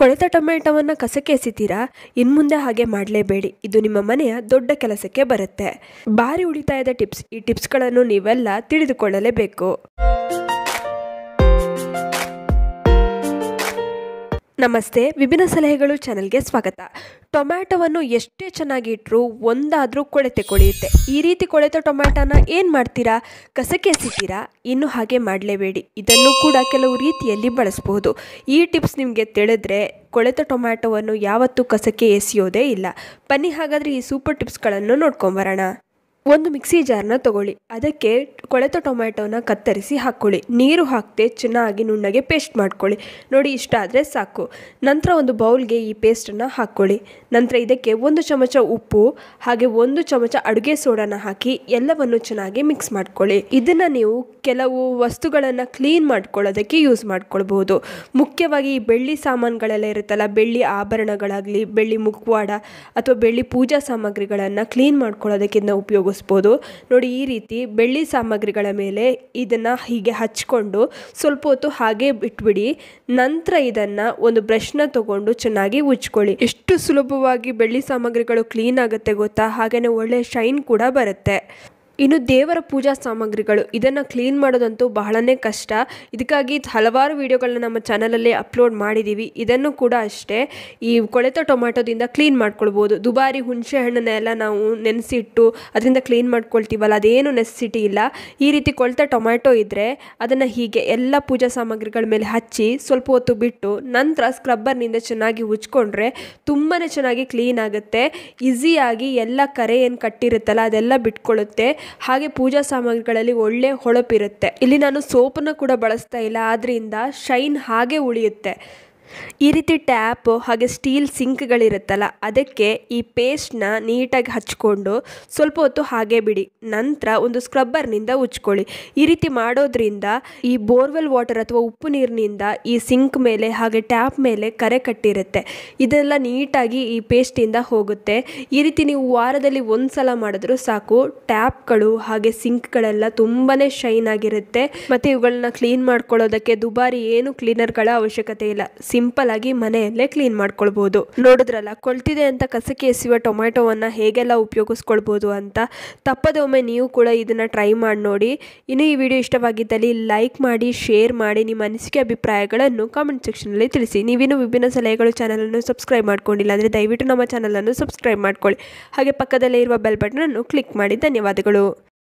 ಕೊಳೆತ ಟೊಮೆಟೊವನ್ನು ಕಸಕ್ಕೆ ಎಸಿತೀರಾ ಇನ್ಮುಂದೆ ಹಾಗೆ ಮಾಡಲೇಬೇಡಿ ಇದು ನಿಮ್ಮ ಮನೆಯ ದೊಡ್ಡ ಕೆಲಸಕ್ಕೆ ಬರುತ್ತೆ ಭಾರಿ ಉಳಿತಾಯದ ಟಿಪ್ಸ್ ಈ ಟಿಪ್ಸ್ಗಳನ್ನು ನೀವೆಲ್ಲ ತಿಳಿದುಕೊಳ್ಳಲೇಬೇಕು ನಮಸ್ತೆ ವಿಭಿನ್ನ ಸಲಹೆಗಳು ಚಾನಲ್ಗೆ ಸ್ವಾಗತ ಟೊಮ್ಯಾಟೋವನ್ನು ಎಷ್ಟೇ ಚೆನ್ನಾಗಿ ಒಂದಾದರೂ ಕೊಳೆತೆ ಕೊಳೆಯುತ್ತೆ ಈ ರೀತಿ ಕೊಳೆತ ಟೊಮ್ಯಾಟೋನ ಏನು ಮಾಡ್ತೀರಾ ಕಸಕ್ಕೆ ಎಸಿತೀರಾ ಇನ್ನು ಹಾಗೆ ಮಾಡಲೇಬೇಡಿ ಇದನ್ನು ಕೂಡ ಕೆಲವು ರೀತಿಯಲ್ಲಿ ಬಳಸಬಹುದು ಈ ಟಿಪ್ಸ್ ನಿಮಗೆ ತಿಳಿದ್ರೆ ಕೊಳೆತ ಟೊಮ್ಯಾಟೋವನ್ನು ಯಾವತ್ತೂ ಕಸಕ್ಕೆ ಎಸೆಯೋದೇ ಇಲ್ಲ ಬನ್ನಿ ಹಾಗಾದರೆ ಈ ಸೂಪರ್ ಟಿಪ್ಸ್ಗಳನ್ನು ನೋಡ್ಕೊಂಬರೋಣ ಒಂದು ಮಿಕ್ಸಿ ಜಾರ್ನ ತಗೊಳ್ಳಿ ಅದಕ್ಕೆ ಕೊಳೆತ ಟೊಮ್ಯಾಟೋನ ಕತ್ತರಿಸಿ ಹಾಕ್ಕೊಳ್ಳಿ ನೀರು ಹಾಕ್ತೆ ಚೆನ್ನಾಗಿ ನುಣ್ಣಗೆ ಪೇಸ್ಟ್ ಮಾಡ್ಕೊಳ್ಳಿ ನೋಡಿ ಇಷ್ಟ ಆದರೆ ಸಾಕು ನಂತರ ಒಂದು ಬೌಲ್ಗೆ ಈ ಪೇಸ್ಟನ್ನು ಹಾಕ್ಕೊಳ್ಳಿ ನಂತರ ಇದಕ್ಕೆ ಒಂದು ಚಮಚ ಉಪ್ಪು ಹಾಗೆ ಒಂದು ಚಮಚ ಅಡುಗೆ ಸೋಡಾನ ಹಾಕಿ ಎಲ್ಲವನ್ನು ಚೆನ್ನಾಗಿ ಮಿಕ್ಸ್ ಮಾಡ್ಕೊಳ್ಳಿ ಇದನ್ನು ನೀವು ಕೆಲವು ವಸ್ತುಗಳನ್ನು ಕ್ಲೀನ್ ಮಾಡ್ಕೊಳ್ಳೋದಕ್ಕೆ ಯೂಸ್ ಮಾಡ್ಕೊಳ್ಬೋದು ಮುಖ್ಯವಾಗಿ ಈ ಬೆಳ್ಳಿ ಸಾಮಾನುಗಳೆಲ್ಲ ಇರುತ್ತಲ್ಲ ಬೆಳ್ಳಿ ಆಭರಣಗಳಾಗಲಿ ಬೆಳ್ಳಿ ಮುಖವಾಡ ಅಥವಾ ಬೆಳ್ಳಿ ಪೂಜಾ ಸಾಮಗ್ರಿಗಳನ್ನು ಕ್ಲೀನ್ ಮಾಡ್ಕೊಳ್ಳೋದಕ್ಕಿಂತ ಉಪಯೋಗ ನೋಡಿ ಈ ರೀತಿ ಬೆಳ್ಳಿ ಸಾಮಗ್ರಿಗಳ ಮೇಲೆ ಇದನ್ನು ಹೀಗೆ ಹಚ್ಕೊಂಡು ಸ್ವಲ್ಪ ಹೊತ್ತು ಹಾಗೆ ಬಿಟ್ಬಿಡಿ ನಂತರ ಇದನ್ನು ಒಂದು ಬ್ರಷ್ನ ತಗೊಂಡು ಚೆನ್ನಾಗಿ ಉಜ್ಕೊಳ್ಳಿ ಎಷ್ಟು ಸುಲಭವಾಗಿ ಬೆಳ್ಳಿ ಸಾಮಗ್ರಿಗಳು ಕ್ಲೀನ್ ಆಗುತ್ತೆ ಗೊತ್ತಾ ಹಾಗೆಯೇ ಒಳ್ಳೆಯ ಶೈನ್ ಕೂಡ ಬರುತ್ತೆ ಇನ್ನು ದೇವರ ಪೂಜಾ ಸಾಮಗ್ರಿಗಳು ಇದನ್ನು ಕ್ಲೀನ್ ಮಾಡೋದಂತೂ ಬಹಳನೇ ಕಷ್ಟ ಇದಕ್ಕಾಗಿ ಹಲವಾರು ವೀಡಿಯೋಗಳನ್ನ ನಮ್ಮ ಚಾನಲಲ್ಲಿ ಅಪ್ಲೋಡ್ ಮಾಡಿದ್ದೀವಿ ಇದನ್ನು ಕೂಡ ಅಷ್ಟೇ ಈ ಕೊಳೆತ ಟೊಮ್ಯಾಟೋದಿಂದ ಕ್ಲೀನ್ ಮಾಡ್ಕೊಳ್ಬೋದು ದುಬಾರಿ ಹುಣಸೆ ಹಣ್ಣನ್ನೆಲ್ಲ ನಾವು ನೆನೆಸಿಟ್ಟು ಅದರಿಂದ ಕ್ಲೀನ್ ಮಾಡ್ಕೊಳ್ತೀವಲ್ಲ ಅದೇನು ನೆಸೆಸಿಟಿ ಇಲ್ಲ ಈ ರೀತಿ ಕೊಳೆತ ಟೊಮ್ಯಾಟೊ ಇದ್ದರೆ ಅದನ್ನು ಹೀಗೆ ಎಲ್ಲ ಪೂಜಾ ಸಾಮಗ್ರಿಗಳ ಮೇಲೆ ಹಚ್ಚಿ ಸ್ವಲ್ಪ ಹೊತ್ತು ಬಿಟ್ಟು ನಂತರ ಸ್ಕ್ರಬ್ಬರ್ನಿಂದ ಚೆನ್ನಾಗಿ ಉಜ್ಕೊಂಡ್ರೆ ತುಂಬಾ ಚೆನ್ನಾಗಿ ಕ್ಲೀನ್ ಆಗುತ್ತೆ ಈಸಿಯಾಗಿ ಎಲ್ಲ ಕರೆ ಏನು ಕಟ್ಟಿರುತ್ತಲ್ಲ ಅದೆಲ್ಲ ಬಿಟ್ಕೊಳ್ಳುತ್ತೆ ಹಾಗೆ ಪೂಜಾ ಸಾಮಗ್ರಿಗಳಲ್ಲಿ ಒಳ್ಳೆ ಹೊಳಪಿರುತ್ತೆ ಇಲ್ಲಿ ನಾನು ಸೋಪನ್ನು ಕೂಡ ಬಳಸ್ತಾ ಇಲ್ಲ ಆದ್ದರಿಂದ ಶೈನ್ ಹಾಗೆ ಉಳಿಯುತ್ತೆ ಈ ರೀತಿ ಟ್ಯಾಪು ಹಾಗೆ ಸ್ಟೀಲ್ ಸಿಂಕ್ಗಳಿರುತ್ತಲ್ಲ ಅದಕ್ಕೆ ಈ ಪೇಸ್ಟ್ನ ನೀಟಾಗಿ ಹಚ್ಕೊಂಡು ಸ್ವಲ್ಪ ಹೊತ್ತು ಹಾಗೆ ಬಿಡಿ ನಂತರ ಒಂದು ಸ್ಕ್ರಬ್ಬರ್ನಿಂದ ಉಚ್ಕೊಳ್ಳಿ ಈ ರೀತಿ ಮಾಡೋದ್ರಿಂದ ಈ ಬೋರ್ವೆಲ್ ವಾಟರ್ ಅಥವಾ ಉಪ್ಪು ನೀರಿನಿಂದ ಈ ಸಿಂಕ್ ಮೇಲೆ ಹಾಗೆ ಟ್ಯಾಪ್ ಮೇಲೆ ಕರೆ ಕಟ್ಟಿರುತ್ತೆ ಇದೆಲ್ಲ ನೀಟಾಗಿ ಈ ಪೇಸ್ಟಿಂದ ಹೋಗುತ್ತೆ ಈ ರೀತಿ ನೀವು ವಾರದಲ್ಲಿ ಒಂದು ಸಲ ಮಾಡಿದ್ರೂ ಸಾಕು ಟ್ಯಾಪ್ಗಳು ಹಾಗೆ ಸಿಂಕ್ಗಳೆಲ್ಲ ತುಂಬಾ ಶೈನ್ ಆಗಿರುತ್ತೆ ಮತ್ತು ಇವುಗಳನ್ನ ಕ್ಲೀನ್ ಮಾಡ್ಕೊಳ್ಳೋದಕ್ಕೆ ದುಬಾರಿ ಏನು ಕ್ಲೀನರ್ಗಳ ಅವಶ್ಯಕತೆ ಇಲ್ಲ ಸಿಂಪಲ್ಲಾಗಿ ಮನೆಯಲ್ಲೇ ಕ್ಲೀನ್ ಮಾಡ್ಕೊಳ್ಬೋದು ನೋಡಿದ್ರಲ್ಲ ಕೊಳ್ತಿದೆ ಅಂತ ಕಸಕ್ಕೆ ಎಸೆಯುವ ಟೊಮೆಟೊವನ್ನು ಹೇಗೆಲ್ಲ ಉಪಯೋಗಿಸ್ಕೊಳ್ಬೋದು ಅಂತ ತಪ್ಪದೆ ಒಮ್ಮೆ ನೀವು ಕೂಡ ಇದನ್ನು ಟ್ರೈ ಮಾಡಿ ನೋಡಿ ಇನ್ನು ಈ ವಿಡಿಯೋ ಇಷ್ಟವಾಗಿದ್ದಲ್ಲಿ ಲೈಕ್ ಮಾಡಿ ಶೇರ್ ಮಾಡಿ ನಿಮ್ಮ ಅನಿಸಿಕೆ ಅಭಿಪ್ರಾಯಗಳನ್ನು ಕಾಮೆಂಟ್ ಸೆಕ್ಷನಲ್ಲಿ ತಿಳಿಸಿ ನೀವಿನ್ನೂ ವಿಭಿನ್ನ ಸಲಹೆಗಳು ಚಾನಲನ್ನು ಸಬ್ಸ್ಕ್ರೈಬ್ ಮಾಡ್ಕೊಂಡಿಲ್ಲ ಅಂದರೆ ದಯವಿಟ್ಟು ನಮ್ಮ ಚಾನಲನ್ನು ಸಬ್ಸ್ಕ್ರೈಬ್ ಮಾಡ್ಕೊಳ್ಳಿ ಹಾಗೆ ಪಕ್ಕದಲ್ಲೇ ಇರುವ ಬೆಲ್ ಬಟನನ್ನು ಕ್ಲಿಕ್ ಮಾಡಿ ಧನ್ಯವಾದಗಳು